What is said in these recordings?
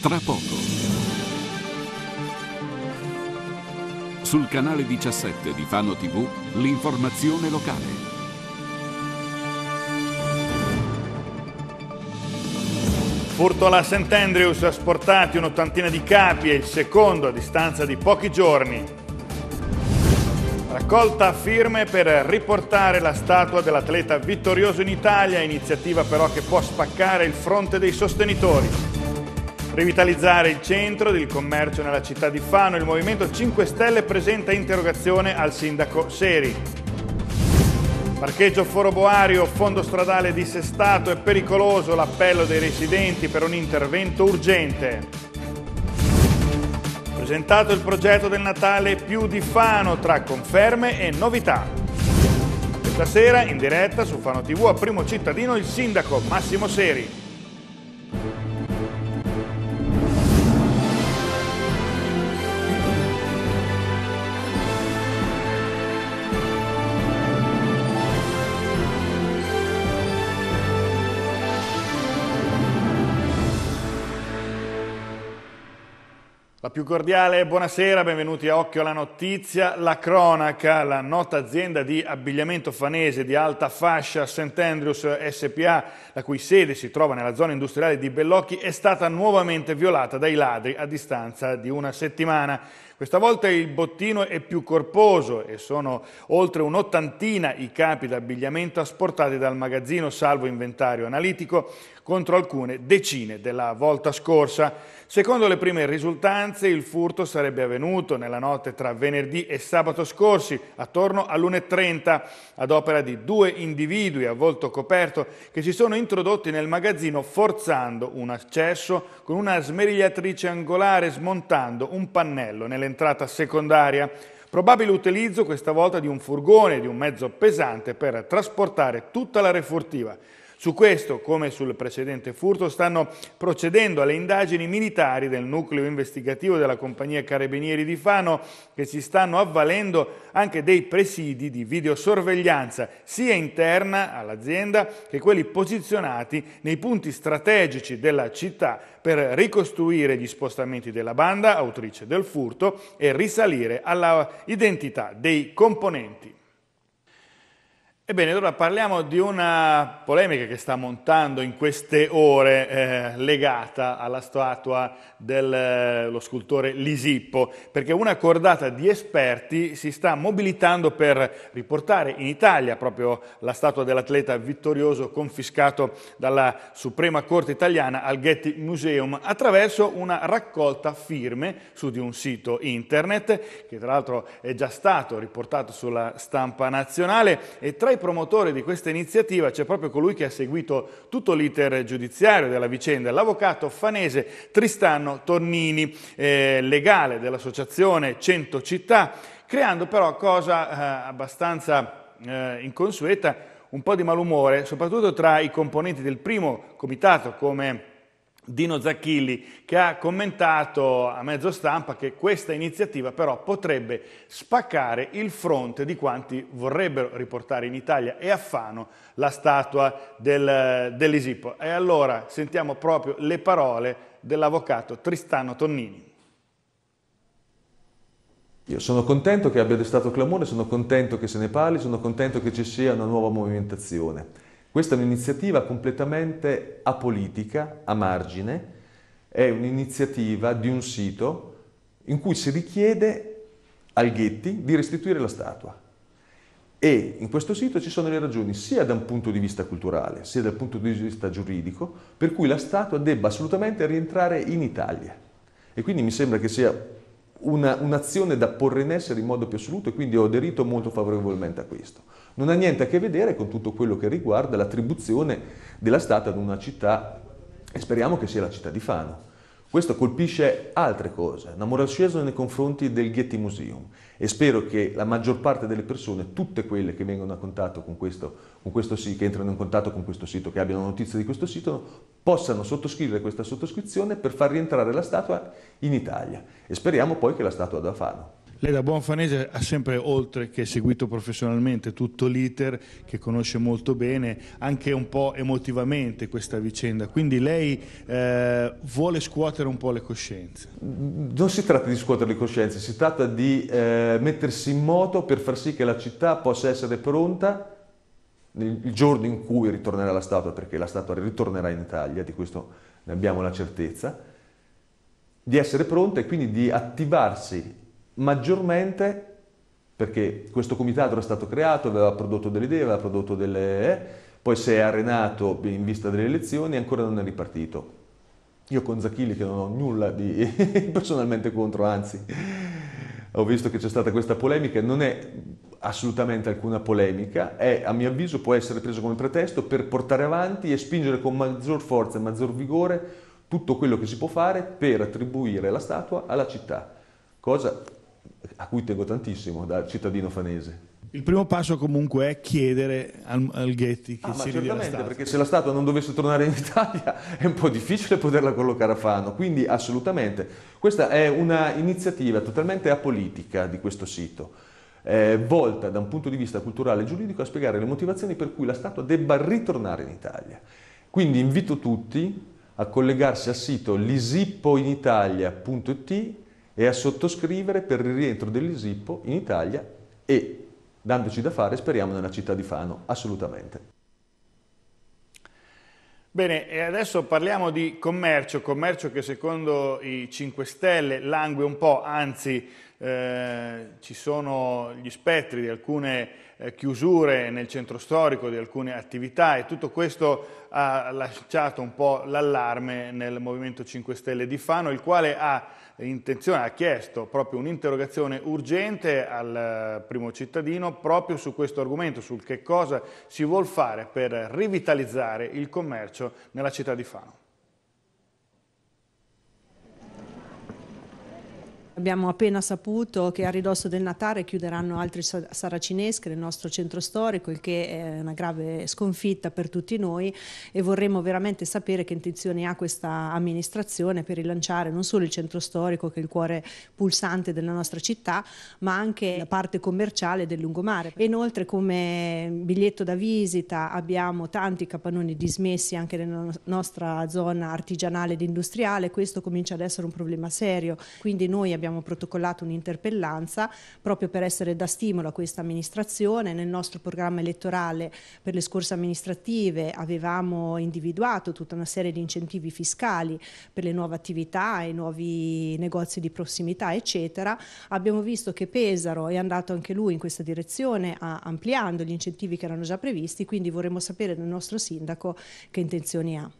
tra poco. Sul canale 17 di Fano TV, l'informazione locale. Furto alla St. Andrews ha sportati un'ottantina di capi e il secondo a distanza di pochi giorni. Raccolta firme per riportare la statua dell'atleta vittorioso in Italia, iniziativa però che può spaccare il fronte dei sostenitori. Rivitalizzare il centro del commercio nella città di Fano, il Movimento 5 Stelle presenta interrogazione al sindaco Seri. Parcheggio foroboario, fondo stradale dissestato e pericoloso l'appello dei residenti per un intervento urgente. Presentato il progetto del Natale più di Fano tra conferme e novità. Questa sera in diretta su Fano TV a Primo Cittadino il sindaco Massimo Seri. La più cordiale buonasera, benvenuti a Occhio alla Notizia. La cronaca, la nota azienda di abbigliamento fanese di alta fascia St. Andrews SPA, la cui sede si trova nella zona industriale di Bellocchi, è stata nuovamente violata dai ladri a distanza di una settimana. Questa volta il bottino è più corposo e sono oltre un'ottantina i capi d'abbigliamento asportati dal magazzino salvo inventario analitico contro alcune decine della volta scorsa. Secondo le prime risultanze il furto sarebbe avvenuto nella notte tra venerdì e sabato scorsi attorno all'1.30 ad opera di due individui a volto coperto che si sono introdotti nel magazzino forzando un accesso con una smerigliatrice angolare smontando un pannello nelle l'entrata secondaria. Probabile utilizzo questa volta di un furgone, di un mezzo pesante per trasportare tutta la refurtiva. Su questo, come sul precedente furto, stanno procedendo alle indagini militari del nucleo investigativo della compagnia Carabinieri di Fano che si stanno avvalendo anche dei presidi di videosorveglianza sia interna all'azienda che quelli posizionati nei punti strategici della città per ricostruire gli spostamenti della banda autrice del furto e risalire alla identità dei componenti. Ebbene, allora parliamo di una polemica che sta montando in queste ore eh, legata alla statua dello eh, scultore Lisippo, perché una cordata di esperti si sta mobilitando per riportare in Italia proprio la statua dell'atleta vittorioso confiscato dalla Suprema Corte italiana al Getty Museum attraverso una raccolta firme su di un sito internet che tra l'altro è già stato riportato sulla stampa nazionale e tra i promotore di questa iniziativa c'è proprio colui che ha seguito tutto l'iter giudiziario della vicenda, l'avvocato fanese Tristano Tornini, eh, legale dell'associazione 100 Città, creando però cosa eh, abbastanza eh, inconsueta, un po' di malumore, soprattutto tra i componenti del primo comitato come Dino Zacchilli che ha commentato a mezzo stampa che questa iniziativa però potrebbe spaccare il fronte di quanti vorrebbero riportare in Italia e a Fano la statua del, dell'Isipo. E allora sentiamo proprio le parole dell'avvocato Tristano Tonnini. Io sono contento che abbia destato clamore, sono contento che se ne parli, sono contento che ci sia una nuova movimentazione. Questa è un'iniziativa completamente apolitica, a margine, è un'iniziativa di un sito in cui si richiede al Ghetti di restituire la statua. E in questo sito ci sono le ragioni sia da un punto di vista culturale sia dal punto di vista giuridico per cui la statua debba assolutamente rientrare in Italia. E quindi mi sembra che sia un'azione da porre in essere in modo più assoluto e quindi ho aderito molto favorevolmente a questo. Non ha niente a che vedere con tutto quello che riguarda l'attribuzione della stata ad una città, e speriamo che sia la città di Fano. Questo colpisce altre cose, una moral scesa nei confronti del Getty Museum e spero che la maggior parte delle persone, tutte quelle che vengono a contatto con questo, con questo sito, che entrano in contatto con questo sito, che abbiano notizia di questo sito, possano sottoscrivere questa sottoscrizione per far rientrare la statua in Italia e speriamo poi che la statua da Fano. Lei da buon fanese ha sempre, oltre che seguito professionalmente tutto l'iter, che conosce molto bene, anche un po' emotivamente questa vicenda, quindi lei eh, vuole scuotere un po' le coscienze. Non si tratta di scuotere le coscienze, si tratta di eh, mettersi in moto per far sì che la città possa essere pronta il giorno in cui ritornerà la statua, perché la statua ritornerà in Italia, di questo ne abbiamo la certezza, di essere pronta e quindi di attivarsi maggiormente perché questo comitato era stato creato, aveva prodotto delle idee, aveva prodotto delle... Eh, poi si è arenato in vista delle elezioni e ancora non è ripartito. Io con Zachilli che non ho nulla di personalmente contro, anzi ho visto che c'è stata questa polemica, non è assolutamente alcuna polemica, è, a mio avviso può essere preso come pretesto per portare avanti e spingere con maggior forza e maggior vigore tutto quello che si può fare per attribuire la statua alla città, cosa a cui tengo tantissimo, da cittadino fanese. Il primo passo comunque è chiedere al, al Ghetti che ah, si ridia la statua. perché se la statua non dovesse tornare in Italia è un po' difficile poterla collocare a Fano, quindi assolutamente. Questa è un'iniziativa totalmente apolitica di questo sito, eh, volta da un punto di vista culturale e giuridico a spiegare le motivazioni per cui la statua debba ritornare in Italia. Quindi invito tutti a collegarsi al sito lisippoinitalia.it e a sottoscrivere per il rientro dell'Isippo in Italia e, dandoci da fare, speriamo nella città di Fano, assolutamente. Bene, e adesso parliamo di commercio, commercio che secondo i 5 Stelle langue un po', anzi eh, ci sono gli spettri di alcune eh, chiusure nel centro storico, di alcune attività e tutto questo ha lasciato un po' l'allarme nel Movimento 5 Stelle di Fano, il quale ha intenzione, ha chiesto proprio un'interrogazione urgente al eh, primo cittadino proprio su questo argomento, sul che cosa si vuol fare per rivitalizzare il commercio nella città di Fano. Abbiamo appena saputo che a ridosso del Natale chiuderanno altri saracineschi nel nostro centro storico, il che è una grave sconfitta per tutti noi e vorremmo veramente sapere che intenzioni ha questa amministrazione per rilanciare non solo il centro storico, che è il cuore pulsante della nostra città, ma anche la parte commerciale del lungomare. Inoltre come biglietto da visita abbiamo tanti capannoni dismessi anche nella nostra zona artigianale ed industriale, questo comincia ad essere un problema serio, quindi noi abbiamo abbiamo protocollato un'interpellanza proprio per essere da stimolo a questa amministrazione. Nel nostro programma elettorale per le scorse amministrative avevamo individuato tutta una serie di incentivi fiscali per le nuove attività, i nuovi negozi di prossimità, eccetera. Abbiamo visto che Pesaro è andato anche lui in questa direzione ampliando gli incentivi che erano già previsti, quindi vorremmo sapere dal nostro sindaco che intenzioni ha.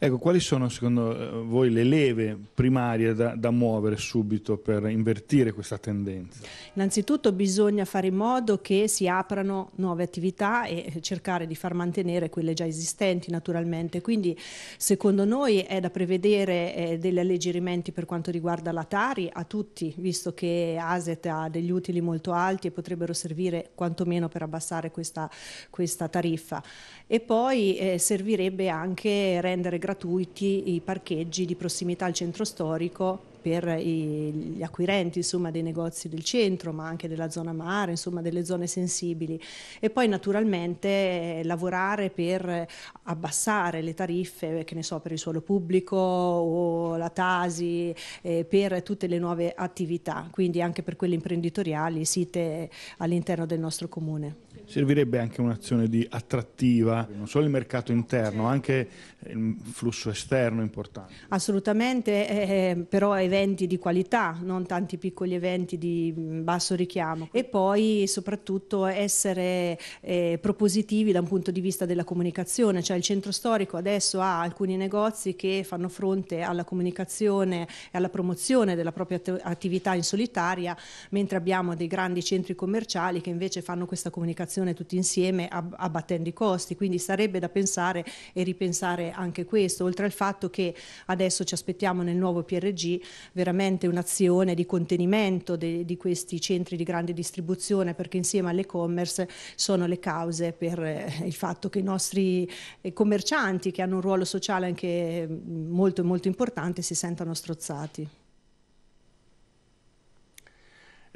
Ecco, quali sono secondo eh, voi le leve primarie da, da, muovere subito per invertire questa tendenza? Innanzitutto bisogna fare in modo che si aprano nuove attività e cercare di far mantenere quelle già esistenti naturalmente, quindi secondo noi è da prevedere eh, degli alleggerimenti per quanto riguarda la Tari a tutti, visto che ASET ha degli utili molto alti e potrebbero servire quantomeno per abbassare questa, questa tariffa e poi eh, servirebbe anche rendere gratuiti i parcheggi di prossimità al centro storico per gli acquirenti insomma, dei negozi del centro, ma anche della zona mare, insomma, delle zone sensibili. E poi naturalmente lavorare per abbassare le tariffe, che ne so, per il suolo pubblico o la Tasi, eh, per tutte le nuove attività, quindi anche per quelle imprenditoriali site all'interno del nostro comune. Servirebbe anche un'azione di attrattiva, non solo il mercato interno, certo. anche il flusso esterno importante. Assolutamente, eh, eh, però eventi di qualità, non tanti piccoli eventi di mm, basso richiamo. E poi soprattutto essere eh, propositivi da un punto di vista della comunicazione, cioè il centro storico adesso ha alcuni negozi che fanno fronte alla comunicazione e alla promozione della propria attività in solitaria, mentre abbiamo dei grandi centri commerciali che invece fanno questa comunicazione formazione tutti insieme abbattendo i costi, quindi sarebbe da pensare e ripensare anche questo, oltre al fatto che adesso ci aspettiamo nel nuovo PRG veramente un'azione di contenimento de, di questi centri di grande distribuzione perché insieme all'e-commerce sono le cause per eh, il fatto che i nostri eh, commercianti che hanno un ruolo sociale anche mm, molto molto importante si sentano strozzati.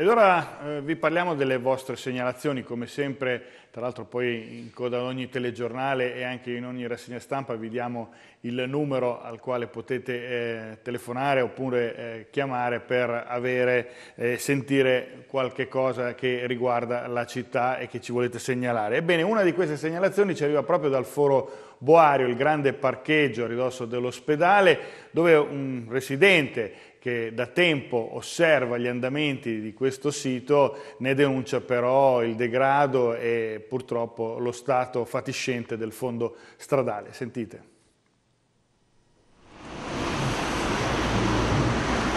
E allora eh, vi parliamo delle vostre segnalazioni, come sempre, tra l'altro poi in coda ad ogni telegiornale e anche in ogni rassegna stampa vi diamo il numero al quale potete eh, telefonare oppure eh, chiamare per avere, eh, sentire qualche cosa che riguarda la città e che ci volete segnalare. Ebbene, una di queste segnalazioni ci arriva proprio dal foro Boario, il grande parcheggio a ridosso dell'ospedale, dove un residente che da tempo osserva gli andamenti di questo sito ne denuncia però il degrado e purtroppo lo stato fatiscente del fondo stradale. Sentite.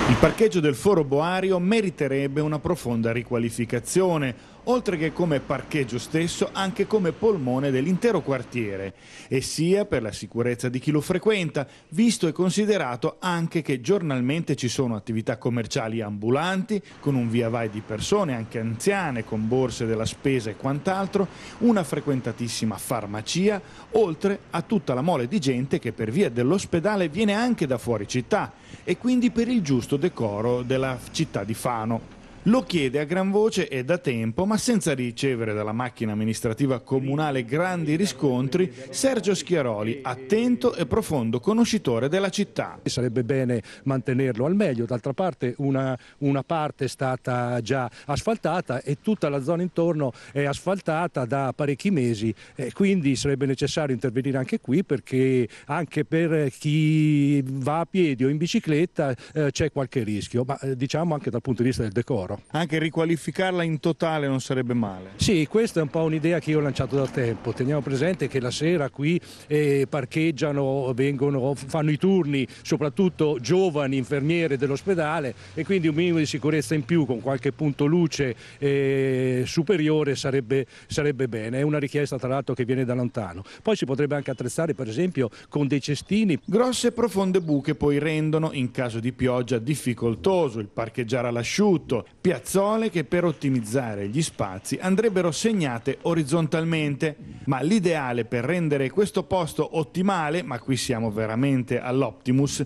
Il parcheggio del Foro Boario meriterebbe una profonda riqualificazione oltre che come parcheggio stesso, anche come polmone dell'intero quartiere, e sia per la sicurezza di chi lo frequenta, visto e considerato anche che giornalmente ci sono attività commerciali ambulanti, con un via vai di persone, anche anziane, con borse della spesa e quant'altro, una frequentatissima farmacia, oltre a tutta la mole di gente che per via dell'ospedale viene anche da fuori città e quindi per il giusto decoro della città di Fano. Lo chiede a gran voce e da tempo, ma senza ricevere dalla macchina amministrativa comunale grandi riscontri, Sergio Schiaroli, attento e profondo conoscitore della città. Sarebbe bene mantenerlo al meglio, d'altra parte una, una parte è stata già asfaltata e tutta la zona intorno è asfaltata da parecchi mesi, eh, quindi sarebbe necessario intervenire anche qui perché anche per chi va a piedi o in bicicletta eh, c'è qualche rischio, ma eh, diciamo anche dal punto di vista del decoro euro. Anche riqualificarla in totale non sarebbe male. Sì, questa è un po' un'idea che io ho lanciato da tempo. Teniamo presente che la sera qui eh, parcheggiano, vengono, fanno i turni, soprattutto giovani infermiere dell'ospedale e quindi un minimo di sicurezza in più con qualche punto luce eh, superiore sarebbe, sarebbe bene. È una richiesta tra l'altro che viene da lontano. Poi si potrebbe anche attrezzare per esempio con dei cestini. Grosse e profonde buche poi rendono in caso di pioggia difficoltoso il parcheggiare all'asciutto piazzole che per ottimizzare gli spazi andrebbero segnate orizzontalmente, ma l'ideale per rendere questo posto ottimale, ma qui siamo veramente all'optimus,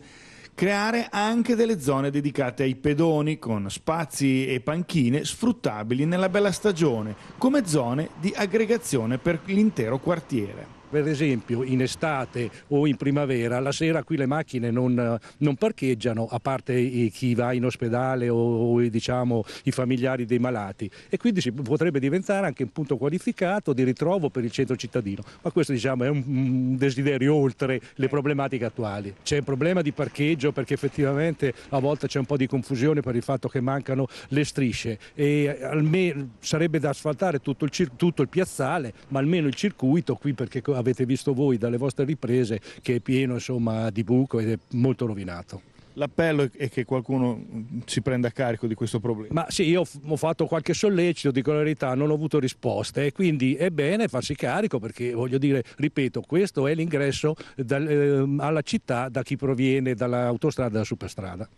creare anche delle zone dedicate ai pedoni con spazi e panchine sfruttabili nella bella stagione come zone di aggregazione per l'intero quartiere. Per esempio in estate o in primavera, la sera qui le macchine non, non parcheggiano, a parte chi va in ospedale o, o diciamo, i familiari dei malati. E quindi si potrebbe diventare anche un punto qualificato di ritrovo per il centro cittadino. Ma questo diciamo, è un desiderio oltre le problematiche attuali. C'è un problema di parcheggio perché effettivamente a volte c'è un po' di confusione per il fatto che mancano le strisce e eh, almeno sarebbe da asfaltare tutto il, tutto il piazzale, ma almeno il circuito qui perché avete visto voi dalle vostre riprese che è pieno insomma, di buco ed è molto rovinato. L'appello è che qualcuno si prenda carico di questo problema. Ma sì, io ho fatto qualche sollecito, dico la verità, non ho avuto risposte e quindi è bene farsi carico perché voglio dire, ripeto, questo è l'ingresso dal, eh, alla città da chi proviene dall'autostrada e dalla superstrada.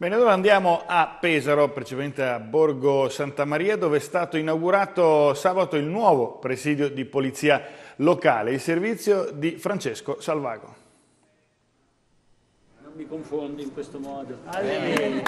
Bene, allora andiamo a Pesaro, precisamente a Borgo Santa Maria, dove è stato inaugurato sabato il nuovo presidio di polizia locale, il servizio di Francesco Salvago. Non mi confondi in questo modo. Alleluia.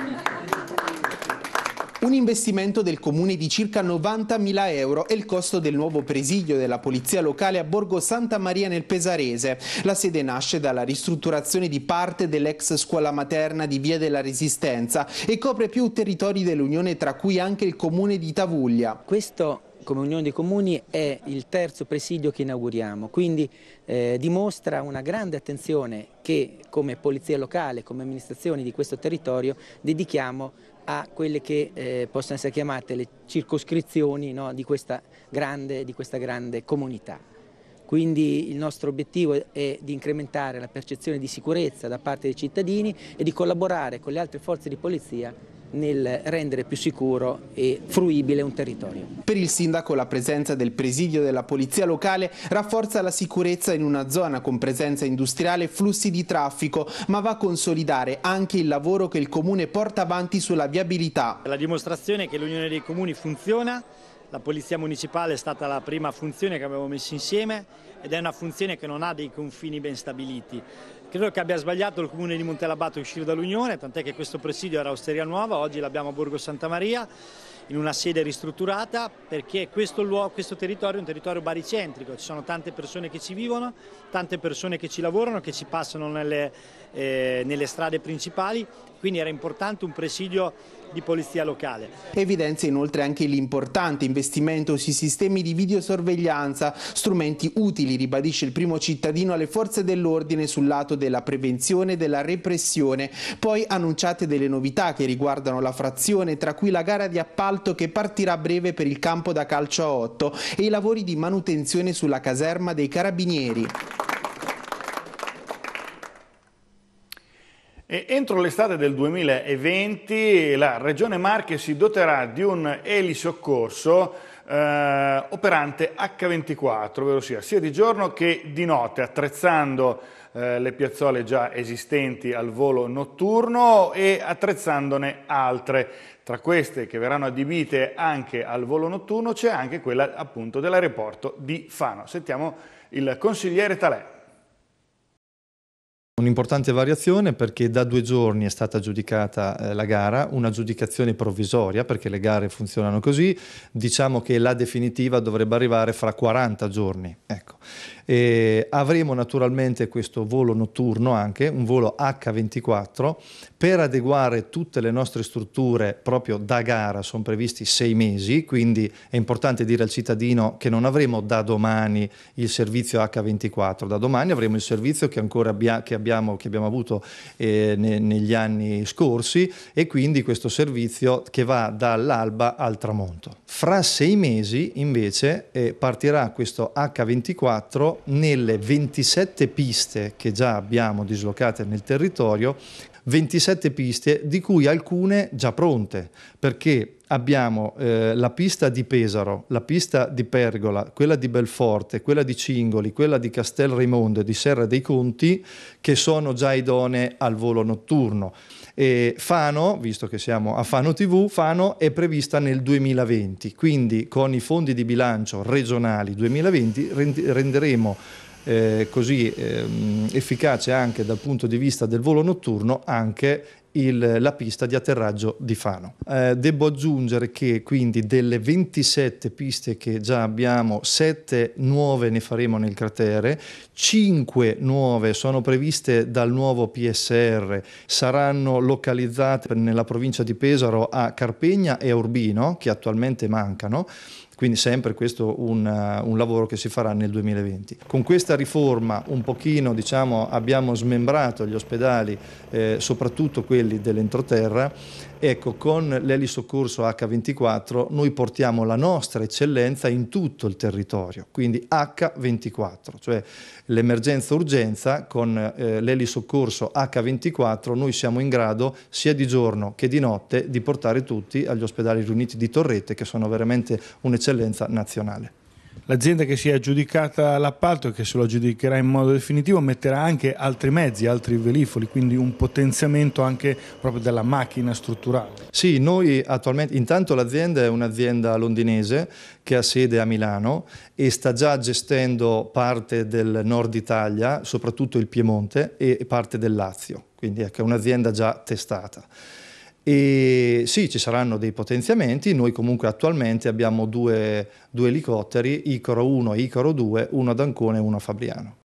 Un investimento del comune di circa 90.000 euro è il costo del nuovo presidio della polizia locale a Borgo Santa Maria nel Pesarese. La sede nasce dalla ristrutturazione di parte dell'ex scuola materna di Via della Resistenza e copre più territori dell'Unione tra cui anche il comune di Tavuglia. Questo come Unione dei Comuni è il terzo presidio che inauguriamo, quindi eh, dimostra una grande attenzione che come polizia locale, come amministrazione di questo territorio dedichiamo a quelle che eh, possono essere chiamate le circoscrizioni no, di, questa grande, di questa grande comunità. Quindi il nostro obiettivo è di incrementare la percezione di sicurezza da parte dei cittadini e di collaborare con le altre forze di polizia nel rendere più sicuro e fruibile un territorio. Per il sindaco la presenza del presidio della polizia locale rafforza la sicurezza in una zona con presenza industriale e flussi di traffico, ma va a consolidare anche il lavoro che il comune porta avanti sulla viabilità. La dimostrazione è che l'unione dei comuni funziona, la polizia municipale è stata la prima funzione che abbiamo messo insieme ed è una funzione che non ha dei confini ben stabiliti. Credo che abbia sbagliato il comune di Montelabato a uscire dall'Unione, tant'è che questo presidio era Osteria Nuova, oggi l'abbiamo a Borgo Santa Maria in una sede ristrutturata perché questo, luogo, questo territorio è un territorio baricentrico, ci sono tante persone che ci vivono, tante persone che ci lavorano, che ci passano nelle, eh, nelle strade principali, quindi era importante un presidio di polizia locale. Evidenzia inoltre anche l'importante investimento sui sistemi di videosorveglianza, strumenti utili, ribadisce il primo cittadino, alle forze dell'ordine sul lato della prevenzione e della repressione. Poi annunciate delle novità che riguardano la frazione, tra cui la gara di appalto che partirà a breve per il campo da calcio a 8 e i lavori di manutenzione sulla caserma dei carabinieri. Entro l'estate del 2020 la Regione Marche si doterà di un elisoccorso eh, operante H24, ovvero sia, sia di giorno che di notte, attrezzando eh, le piazzole già esistenti al volo notturno e attrezzandone altre. Tra queste che verranno adibite anche al volo notturno c'è anche quella appunto dell'aeroporto di Fano. Sentiamo il consigliere Talè. Un'importante variazione perché da due giorni è stata giudicata eh, la gara, una giudicazione provvisoria perché le gare funzionano così, diciamo che la definitiva dovrebbe arrivare fra 40 giorni. Ecco. avremo naturalmente questo volo notturno anche, un volo H24, per adeguare tutte le nostre strutture proprio da gara, sono previsti sei mesi, quindi è importante dire al cittadino che non avremo da domani il servizio H24, da domani avremo il servizio che ancora abbia, che abbiamo abbiamo, che abbiamo avuto eh, ne, negli anni scorsi e quindi questo servizio che va dall'alba al tramonto. Fra sei mesi invece eh, partirà questo H24 nelle 27 piste che già abbiamo dislocate nel territorio 27 piste, di cui alcune già pronte, perché abbiamo eh, la pista di Pesaro, la pista di Pergola, quella di Belforte, quella di Cingoli, quella di Castel Raimondo e di Serra dei Conti, che sono già idonee al volo notturno. E Fano, visto che siamo a Fano TV, Fano è prevista nel 2020, quindi con i fondi di bilancio regionali 2020 renderemo eh, così ehm, efficace anche dal punto di vista del volo notturno anche il, la pista di atterraggio di Fano. Eh, devo aggiungere che quindi delle 27 piste che già abbiamo, 7 nuove ne faremo nel cratere, 5 nuove sono previste dal nuovo PSR, saranno localizzate nella provincia di Pesaro a Carpegna e a Urbino, che attualmente mancano, quindi sempre questo un, eh, un lavoro che si farà nel 2020. Con questa riforma un pochino diciamo, abbiamo smembrato gli ospedali, eh, soprattutto quelli dell'entroterra, Ecco, con l'elisoccorso H24 noi portiamo la nostra eccellenza in tutto il territorio, quindi H24, cioè l'emergenza-urgenza con eh, l'elisoccorso H24 noi siamo in grado sia di giorno che di notte di portare tutti agli ospedali riuniti di Torrette che sono veramente un'eccellenza nazionale. L'azienda che si è aggiudicata l'appalto e che se lo aggiudicherà in modo definitivo metterà anche altri mezzi, altri velifoli, quindi un potenziamento anche proprio della macchina strutturale. Sì, noi attualmente, intanto l'azienda è un'azienda londinese che ha sede a Milano e sta già gestendo parte del nord Italia, soprattutto il Piemonte e parte del Lazio, quindi ecco, è un'azienda già testata. E sì, ci saranno dei potenziamenti, noi comunque attualmente abbiamo due, due elicotteri, Icaro 1 e Icaro 2, uno ad Ancona e uno a Fabriano.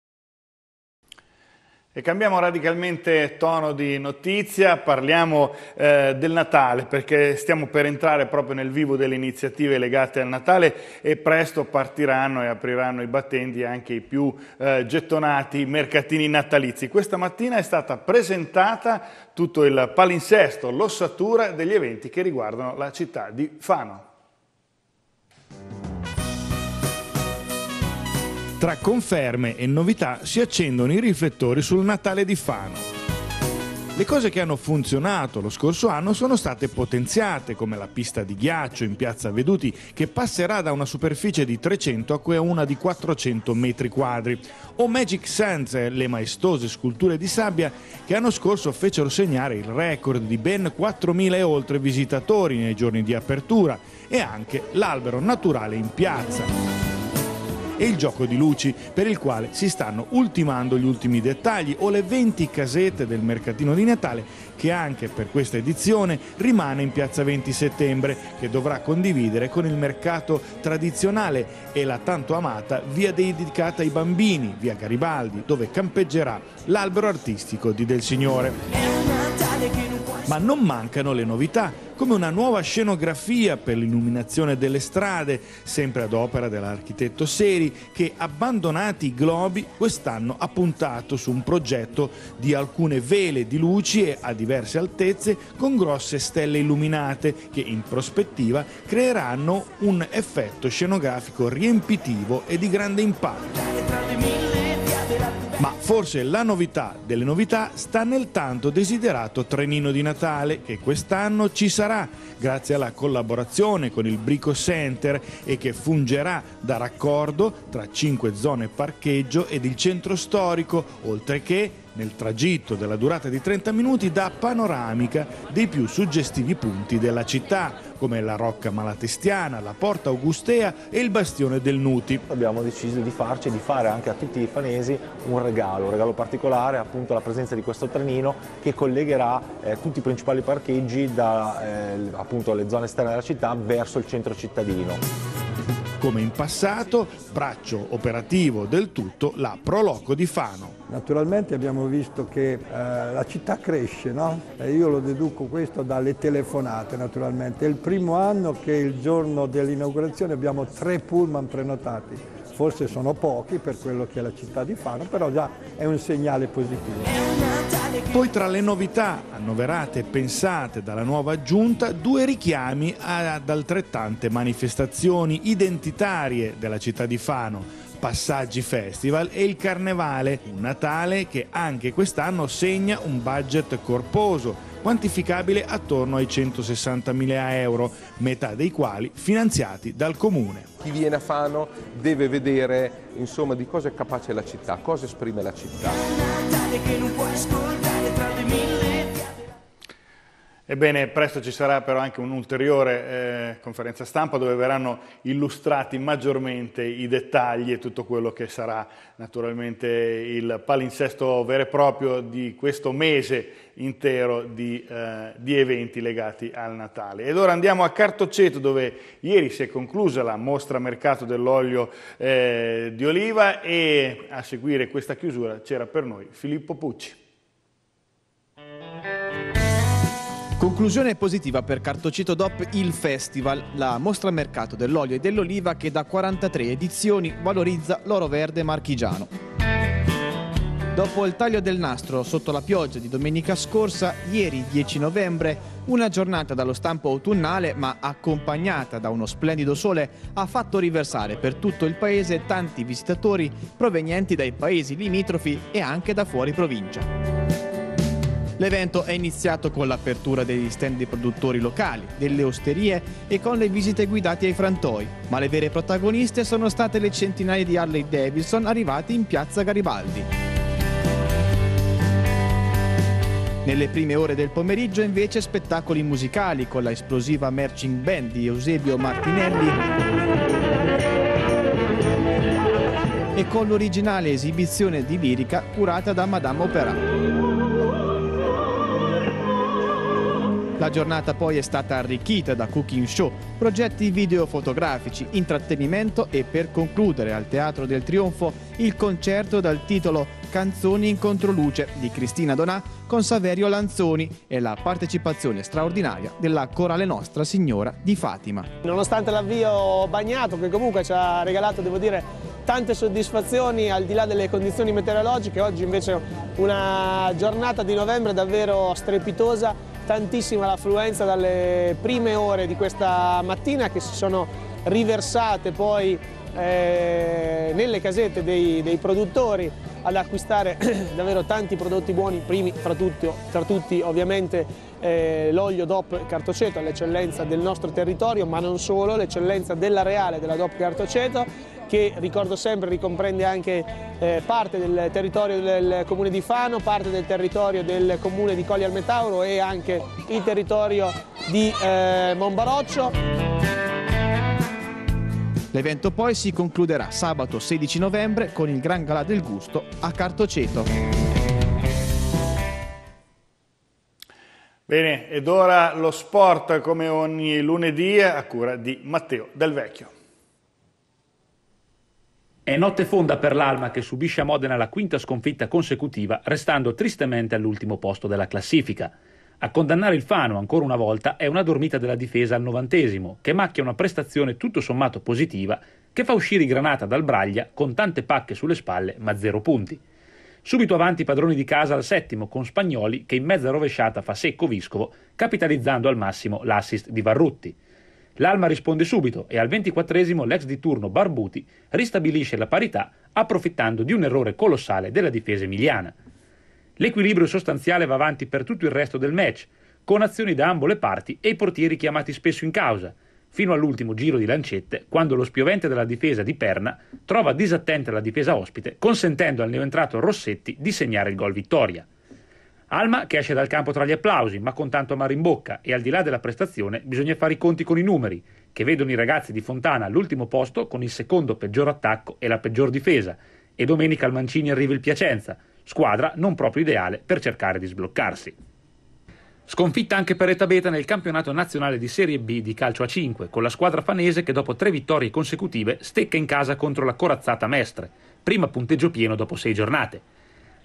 E cambiamo radicalmente tono di notizia, parliamo eh, del Natale perché stiamo per entrare proprio nel vivo delle iniziative legate al Natale e presto partiranno e apriranno i battenti anche i più eh, gettonati mercatini natalizi. Questa mattina è stata presentata tutto il palinsesto, l'ossatura degli eventi che riguardano la città di Fano. Tra conferme e novità si accendono i riflettori sul Natale di Fano. Le cose che hanno funzionato lo scorso anno sono state potenziate, come la pista di ghiaccio in piazza Veduti, che passerà da una superficie di 300 a una di 400 metri quadri, o Magic Sands, le maestose sculture di sabbia che l'anno scorso fecero segnare il record di ben 4.000 e oltre visitatori nei giorni di apertura, e anche l'albero naturale in piazza e il gioco di luci, per il quale si stanno ultimando gli ultimi dettagli o le 20 casette del mercatino di Natale che anche per questa edizione rimane in piazza 20 settembre, che dovrà condividere con il mercato tradizionale e la tanto amata via dedicata ai bambini, via Garibaldi, dove campeggerà l'albero artistico di Del Signore. Ma non mancano le novità, come una nuova scenografia per l'illuminazione delle strade, sempre ad opera dell'architetto Seri, che abbandonati i globi quest'anno ha puntato su un progetto di alcune vele di luci e a diverse altezze con grosse stelle illuminate che in prospettiva creeranno un effetto scenografico riempitivo e di grande impatto. Ma forse la novità delle novità sta nel tanto desiderato trenino di Natale che quest'anno ci sarà grazie alla collaborazione con il Brico Center e che fungerà da raccordo tra cinque zone parcheggio ed il centro storico, oltre che nel tragitto della durata di 30 minuti dà panoramica dei più suggestivi punti della città, come la Rocca Malatestiana, la Porta Augustea e il Bastione del Nuti. Abbiamo deciso di farci e di fare anche a tutti i fanesi un regalo, un regalo particolare appunto la presenza di questo trenino che collegherà eh, tutti i principali parcheggi da, eh, appunto, le zone esterne della città verso il centro cittadino come in passato, braccio operativo del tutto la Proloco di Fano. Naturalmente abbiamo visto che eh, la città cresce, no? E io lo deduco questo dalle telefonate naturalmente. È il primo anno che il giorno dell'inaugurazione abbiamo tre pullman prenotati. Forse sono pochi per quello che è la città di Fano, però già è un segnale positivo. Poi tra le novità annoverate e pensate dalla nuova giunta, due richiami ad altrettante manifestazioni identitarie della città di Fano, Passaggi Festival e il Carnevale, un Natale che anche quest'anno segna un budget corposo quantificabile attorno ai 160.000 euro, metà dei quali finanziati dal comune. Chi viene a Fano deve vedere insomma, di cosa è capace la città, cosa esprime la città. Ebbene, presto ci sarà però anche un'ulteriore eh, conferenza stampa dove verranno illustrati maggiormente i dettagli e tutto quello che sarà naturalmente il palinsesto vero e proprio di questo mese intero di, eh, di eventi legati al Natale. Ed ora andiamo a Cartoceto dove ieri si è conclusa la mostra mercato dell'olio eh, di oliva e a seguire questa chiusura c'era per noi Filippo Pucci. Conclusione positiva per Cartocito DOP il Festival, la mostra mercato dell'olio e dell'oliva che da 43 edizioni valorizza l'oro verde marchigiano. Dopo il taglio del nastro sotto la pioggia di domenica scorsa, ieri 10 novembre, una giornata dallo stampo autunnale ma accompagnata da uno splendido sole ha fatto riversare per tutto il paese tanti visitatori provenienti dai paesi limitrofi e anche da fuori provincia. L'evento è iniziato con l'apertura degli stand dei produttori locali, delle osterie e con le visite guidate ai frantoi, ma le vere protagoniste sono state le centinaia di Harley Davidson arrivate in piazza Garibaldi. Nelle prime ore del pomeriggio invece spettacoli musicali con la esplosiva marching band di Eusebio Martinelli e con l'originale esibizione di lirica curata da Madame Opera. La giornata poi è stata arricchita da cooking show, progetti video fotografici, intrattenimento e per concludere al Teatro del Trionfo il concerto dal titolo Canzoni in controluce di Cristina Donà con Saverio Lanzoni e la partecipazione straordinaria della Corale Nostra Signora di Fatima. Nonostante l'avvio bagnato che comunque ci ha regalato, devo dire, tante soddisfazioni al di là delle condizioni meteorologiche, oggi invece una giornata di novembre davvero strepitosa tantissima l'affluenza dalle prime ore di questa mattina che si sono riversate poi eh, nelle casette dei, dei produttori ad acquistare davvero tanti prodotti buoni, primi fra tutti, tra tutti ovviamente eh, l'olio DOP Cartoceto, l'eccellenza del nostro territorio, ma non solo, l'eccellenza della Reale della DOP Cartoceto che ricordo sempre ricomprende anche eh, parte del territorio del comune di Fano, parte del territorio del comune di Colli al Metauro e anche il territorio di eh, Monbaroccio. L'evento poi si concluderà sabato 16 novembre con il Gran Galà del Gusto a Cartoceto. Bene, ed ora lo sport come ogni lunedì a cura di Matteo Del Vecchio. È notte fonda per l'Alma che subisce a Modena la quinta sconfitta consecutiva, restando tristemente all'ultimo posto della classifica. A condannare il Fano ancora una volta è una dormita della difesa al novantesimo, che macchia una prestazione tutto sommato positiva, che fa uscire Granata dal Braglia con tante pacche sulle spalle ma zero punti. Subito avanti i padroni di casa al settimo con Spagnoli che in mezza rovesciata fa secco Viscovo, capitalizzando al massimo l'assist di Varrutti. L'Alma risponde subito e al 24 l'ex di turno Barbuti ristabilisce la parità approfittando di un errore colossale della difesa emiliana. L'equilibrio sostanziale va avanti per tutto il resto del match, con azioni da ambo le parti e i portieri chiamati spesso in causa, fino all'ultimo giro di lancette, quando lo spiovente della difesa di Perna trova disattenta la difesa ospite, consentendo al neoentrato Rossetti di segnare il gol vittoria. Alma che esce dal campo tra gli applausi, ma con tanto amaro in bocca e al di là della prestazione bisogna fare i conti con i numeri, che vedono i ragazzi di Fontana all'ultimo posto con il secondo peggior attacco e la peggior difesa. E domenica al Mancini arriva il Piacenza, squadra non proprio ideale per cercare di sbloccarsi. Sconfitta anche per Etabeta nel campionato nazionale di Serie B di calcio a 5, con la squadra fanese che dopo tre vittorie consecutive stecca in casa contro la corazzata Mestre, prima punteggio pieno dopo sei giornate.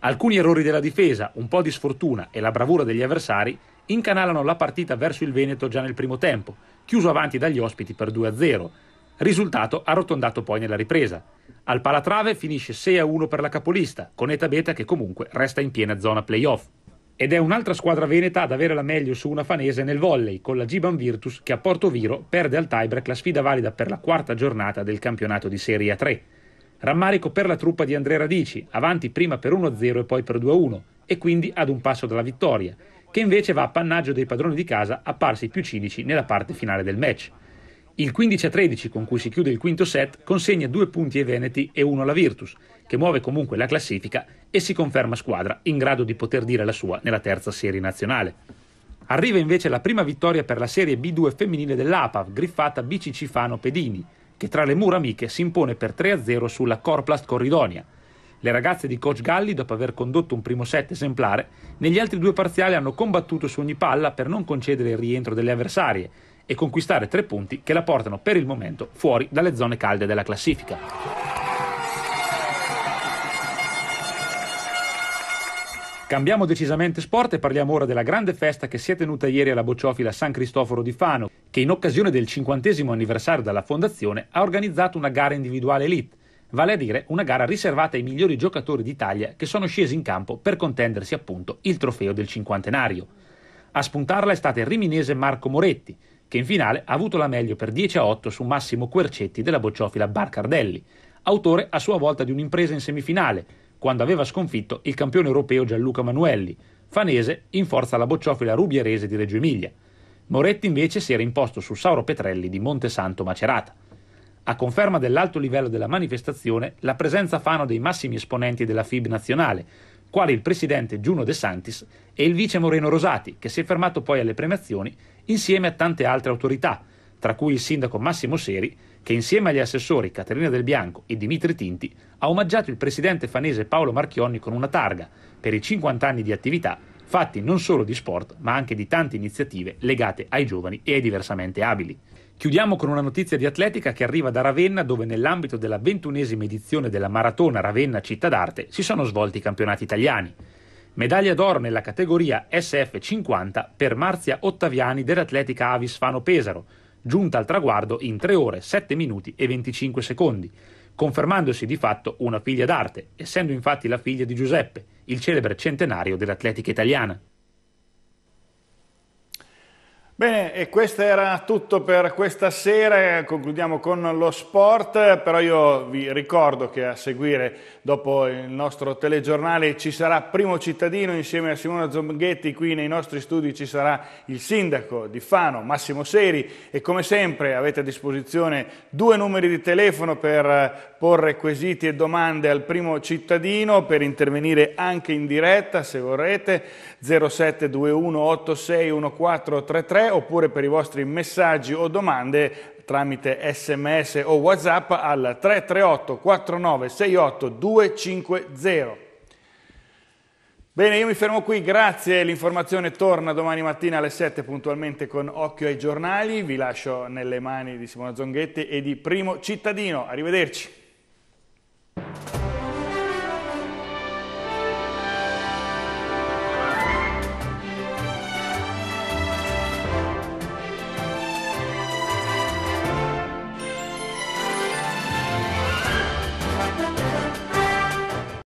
Alcuni errori della difesa, un po' di sfortuna e la bravura degli avversari incanalano la partita verso il Veneto già nel primo tempo, chiuso avanti dagli ospiti per 2-0, risultato arrotondato poi nella ripresa. Al Palatrave finisce 6-1 per la capolista, con Eta Beta che comunque resta in piena zona playoff. Ed è un'altra squadra veneta ad avere la meglio su una fanese nel volley, con la Giban Virtus che a Porto Viro perde al tiebreak la sfida valida per la quarta giornata del campionato di Serie A3. Rammarico per la truppa di Andrea Radici, avanti prima per 1-0 e poi per 2-1, e quindi ad un passo dalla vittoria, che invece va a pannaggio dei padroni di casa apparsi più cinici nella parte finale del match. Il 15-13 con cui si chiude il quinto set consegna due punti ai Veneti e uno alla Virtus, che muove comunque la classifica e si conferma squadra in grado di poter dire la sua nella terza serie nazionale. Arriva invece la prima vittoria per la serie B2 femminile dell'APAV, griffata BCC Fano Pedini, che tra le mura amiche si impone per 3-0 sulla Corplast Corridonia. Le ragazze di Coach Galli, dopo aver condotto un primo set esemplare, negli altri due parziali hanno combattuto su ogni palla per non concedere il rientro delle avversarie e conquistare tre punti che la portano per il momento fuori dalle zone calde della classifica. Cambiamo decisamente sport e parliamo ora della grande festa che si è tenuta ieri alla Bocciofila San Cristoforo di Fano, che in occasione del cinquantesimo anniversario della fondazione ha organizzato una gara individuale elite, vale a dire una gara riservata ai migliori giocatori d'Italia che sono scesi in campo per contendersi appunto il trofeo del cinquantenario. A spuntarla è stato il riminese Marco Moretti, che in finale ha avuto la meglio per 10 a 8 su Massimo Quercetti della Bocciofila Barcardelli, autore a sua volta di un'impresa in semifinale, quando aveva sconfitto il campione europeo Gianluca Manuelli, Fanese in forza alla bocciofila Rubierese di Reggio Emilia. Moretti invece si era imposto su Sauro Petrelli di Montesanto Macerata. A conferma dell'alto livello della manifestazione, la presenza Fano dei massimi esponenti della FIB nazionale, quali il presidente Giuno De Santis e il vice Moreno Rosati, che si è fermato poi alle premiazioni insieme a tante altre autorità, tra cui il sindaco Massimo Seri che insieme agli assessori Caterina Del Bianco e Dimitri Tinti ha omaggiato il presidente fanese Paolo Marchionni con una targa per i 50 anni di attività fatti non solo di sport ma anche di tante iniziative legate ai giovani e ai diversamente abili. Chiudiamo con una notizia di atletica che arriva da Ravenna dove nell'ambito della ventunesima edizione della Maratona Ravenna Città d'Arte si sono svolti i campionati italiani. Medaglia d'oro nella categoria SF50 per Marzia Ottaviani dell'atletica Avis Fano Pesaro, giunta al traguardo in 3 ore 7 minuti e 25 secondi, confermandosi di fatto una figlia d'arte, essendo infatti la figlia di Giuseppe, il celebre centenario dell'atletica italiana. Bene, e questo era tutto per questa sera, concludiamo con lo sport, però io vi ricordo che a seguire dopo il nostro telegiornale ci sarà Primo Cittadino insieme a Simona Zombaghetti, qui nei nostri studi ci sarà il sindaco di Fano, Massimo Seri e come sempre avete a disposizione due numeri di telefono per eh, porre quesiti e domande al Primo Cittadino, per intervenire anche in diretta se vorrete, 0721 86 1433 oppure per i vostri messaggi o domande tramite sms o whatsapp al 338 49 68 250. Bene, io mi fermo qui, grazie, l'informazione torna domani mattina alle 7 puntualmente con Occhio ai giornali, vi lascio nelle mani di Simona Zonghetti e di Primo Cittadino, arrivederci.